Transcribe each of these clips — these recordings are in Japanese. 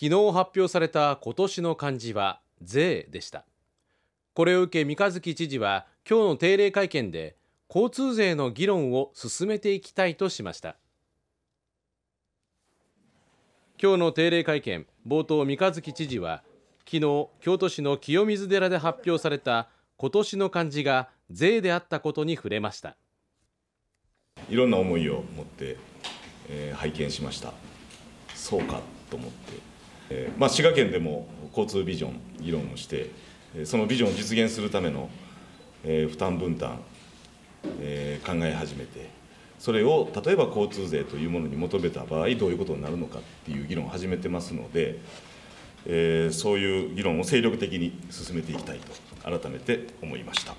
昨日発表された今年の漢字は税でしたこれを受け三日月知事は今日の定例会見で交通税の議論を進めていきたいとしました今日の定例会見冒頭三日月知事は昨日京都市の清水寺で発表された今年の漢字が税であったことに触れましたいろんな思いを持って、えー、拝見しましたそうかと思ってえまあ、滋賀県でも交通ビジョン議論をしてそのビジョンを実現するための、え負担分担、え考え始めてそれを例えば交通税というものに求めた場合どういうことになるのかっていう議論を始めてますので、えそういう議論を精力的に進めていきたいと改めて思いました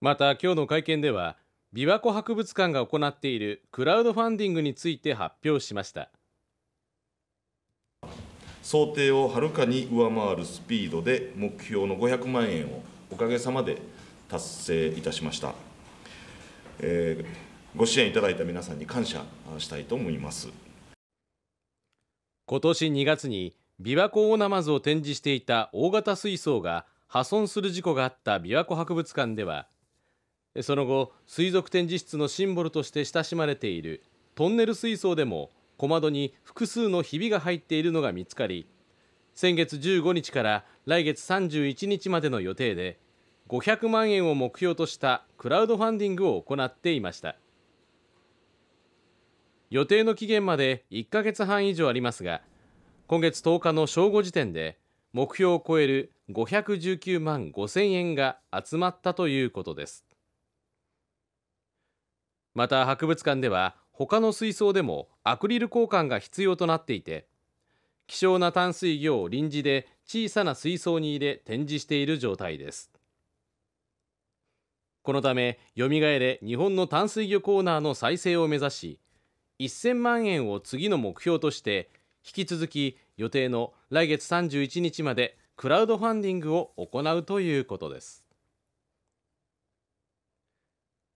また今日の会見では琵琶湖博物館が行っているクラウドファンディングについて発表しました。想定をはるかに上回るスピードで目標の500万円をおかげさまで達成いたしました、えー、ご支援いただいた皆さんに感謝したいと思います今年2月に琵琶湖オナマズを展示していた大型水槽が破損する事故があった琵琶湖博物館ではその後水族展示室のシンボルとして親しまれているトンネル水槽でも小窓に複数のひびが入っているのが見つかり先月15日から来月31日までの予定で500万円を目標としたクラウドファンディングを行っていました予定の期限まで1ヶ月半以上ありますが今月10日の正午時点で目標を超える519万5千円が集まったということですまた博物館では他の水槽でもアクリル交換が必要となっていて希少な淡水魚を臨時で小さな水槽に入れ展示している状態ですこのためよみがえれ日本の淡水魚コーナーの再生を目指し1000万円を次の目標として引き続き予定の来月31日までクラウドファンディングを行うということです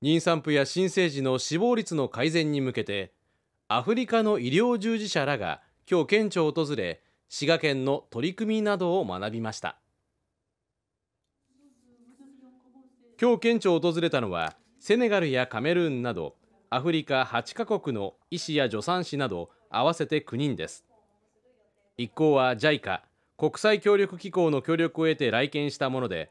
妊産婦や新生児の死亡率の改善に向けてアフリカの医療従事者らが今日県庁を訪れ滋賀県の取り組みなどを学びました今日県庁を訪れたのはセネガルやカメルーンなどアフリカ8カ国の医師や助産師など合わせて9人です一行は JICA 国際協力機構の協力を得て来県したもので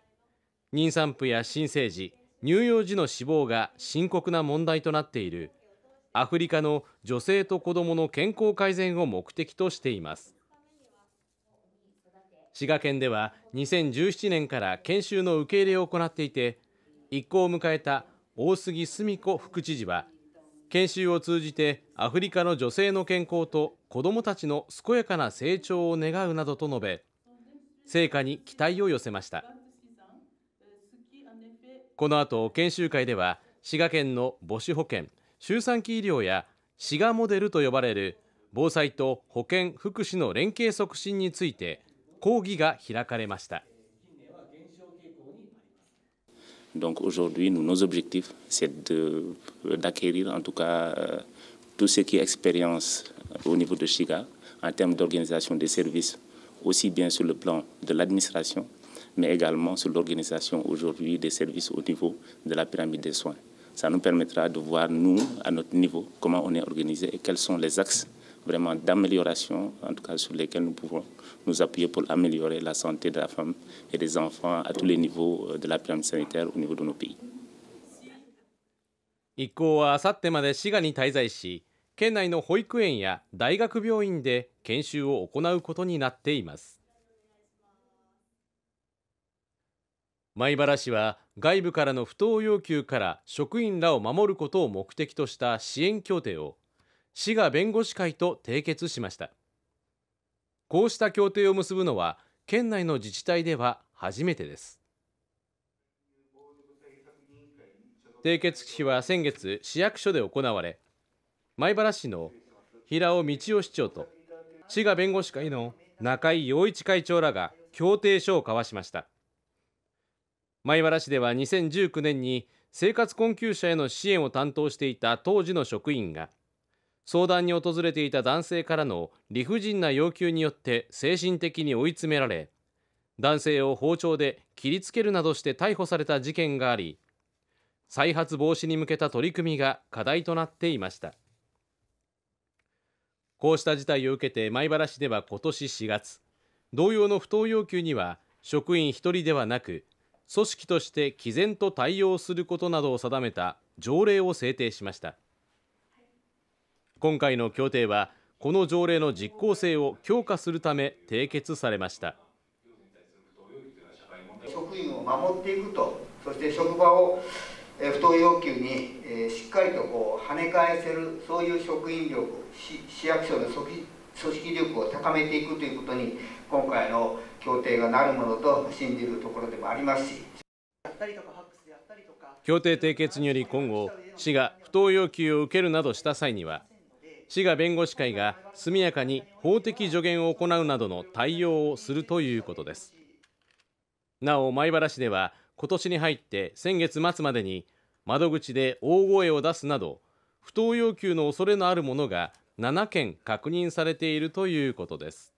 妊産婦や新生児乳幼児の死亡が深刻な問題となっているアフリカの女性と子どもの健康改善を目的としています滋賀県では2017年から研修の受け入れを行っていて一行を迎えた大杉澄子副知事は研修を通じてアフリカの女性の健康と子どもたちの健やかな成長を願うなどと述べ成果に期待を寄せました。この後研修会では滋賀県の母子保健周産期医療や滋賀モデルと呼ばれる防災と保健福祉の連携促進について講義が開かれました。Donc aujourd'hui, nous, nos objectifs, c'est d'acquérir en tout cas euh, tout ce qui est expérience au niveau de Chiga en termes d'organisation des services, aussi bien sur le plan de l'administration, mais également sur l'organisation aujourd'hui des services au niveau de la pyramide des soins. Ça nous permettra de voir, nous, à notre niveau, comment on est organisé et quels sont les axes vraiment d'amélioration, en tout cas sur lesquels nous pouvons nous appuyer pour améliorer la santé de la femme et des enfants à tous les niveaux euh, de la pyramide sanitaire au niveau de nos pays. 米原市は外部からの不当要求から職員らを守ることを目的とした支援協定を市が弁護士会と締結しましたこうした協定を結ぶのは県内の自治体では初めてです締結式は先月市役所で行われ米原市の平尾道夫市長と滋賀弁護士会の中井陽一会長らが協定書を交わしました米原市では2019年に生活困窮者への支援を担当していた当時の職員が相談に訪れていた男性からの理不尽な要求によって精神的に追い詰められ男性を包丁で切りつけるなどして逮捕された事件があり再発防止に向けた取り組みが課題となっていましたこうした事態を受けて米原市では今年4月同様の不当要求には職員1人ではなく組織として毅然と対応することなどを定めた条例を制定しました今回の協定はこの条例の実効性を強化するため締結されました職員を守っていくとそして職場を不当要求にしっかりとこう跳ね返せるそういう職員力市役所の組織組織力を高めていくということに今回の協定がなるものと信じるところでもありますし協定締結により今後市が不当要求を受けるなどした際には市が弁護士会が速やかに法的助言を行うなどの対応をするということですなお米原市では今年に入って先月末までに窓口で大声を出すなど不当要求の恐れのあるものが7件確認されているということです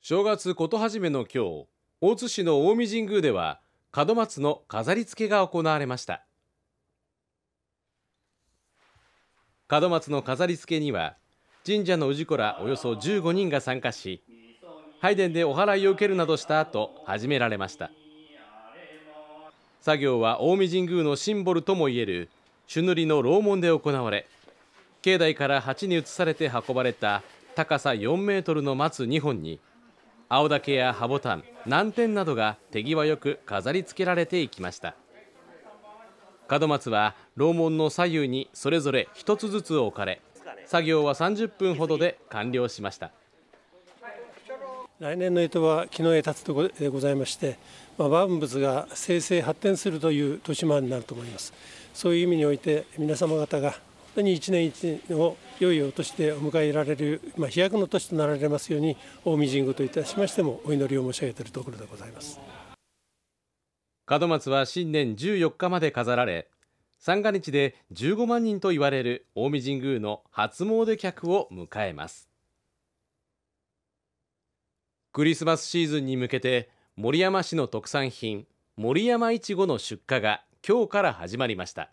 正月こと始めの今日大津市の近江神宮では門松の飾り付けが行われました門松の飾り付けには神社の氏子らおよそ15人が参加し拝殿でお祓いを受けるなどした後始められました作業は近江神宮のシンボルともいえる朱塗りの楼門で行われ境内から鉢に移されて運ばれた高さ4メートルの松2本に青竹や葉ボタン南天などが手際よく飾り付けられていきました門松は楼門の左右にそれぞれ1つずつ置かれ作業は30分ほどで完了しました来年の干支は木の枝立つところでございまして、まあ、万物が生成発展するという年間になると思いますそういう意味において皆様方が当に一年一年を良いお年でお迎えられる、まあ、飛躍の年となられますように近江神宮といたしましてもお祈りを申し上げているところでございます門松は新年14日まで飾られ三が日で15万人と言われる近江神宮の初詣客を迎えますクリスマスシーズンに向けて森山市の特産品森山いちごの出荷が今日から始まりました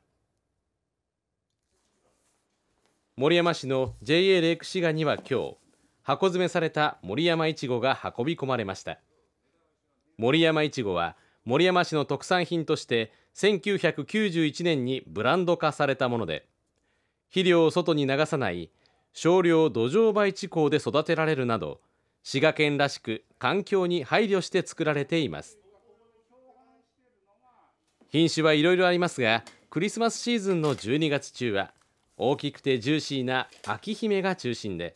森山市の JA レイク市賀には今日箱詰めされた森山いちごが運び込まれました森山いちごは森山市の特産品として1991年にブランド化されたもので肥料を外に流さない少量土壌培地耕で育てられるなど滋賀県らしく環境に配慮して作られています品種はいろいろありますがクリスマスシーズンの12月中は大きくてジューシーな秋姫が中心で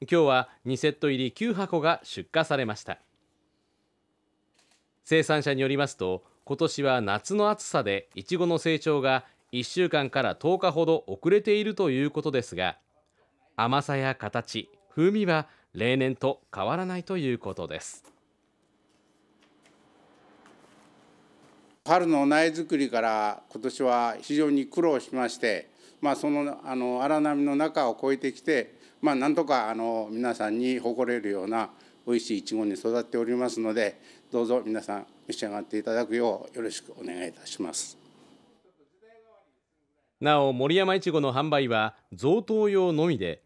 今日は2セット入り9箱が出荷されました生産者によりますと今年は夏の暑さでいちごの成長が1週間から10日ほど遅れているということですが甘さや形風味は例年と変わらないということです春の苗作りから今年は非常に苦労しましてまあ、そのあの荒波の中を越えてきて、まあ、なんとかあの皆さんに誇れるような美味しいいちごに育っておりますのでどうぞ皆さん召し上がっていただくようよろしくお願いいたします。なお森山いちごの販売は贈答用のみで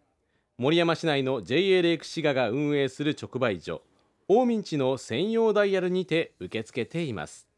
森山市内の JA レイク滋賀が運営する直売所大民地の専用ダイヤルにて受け付けています。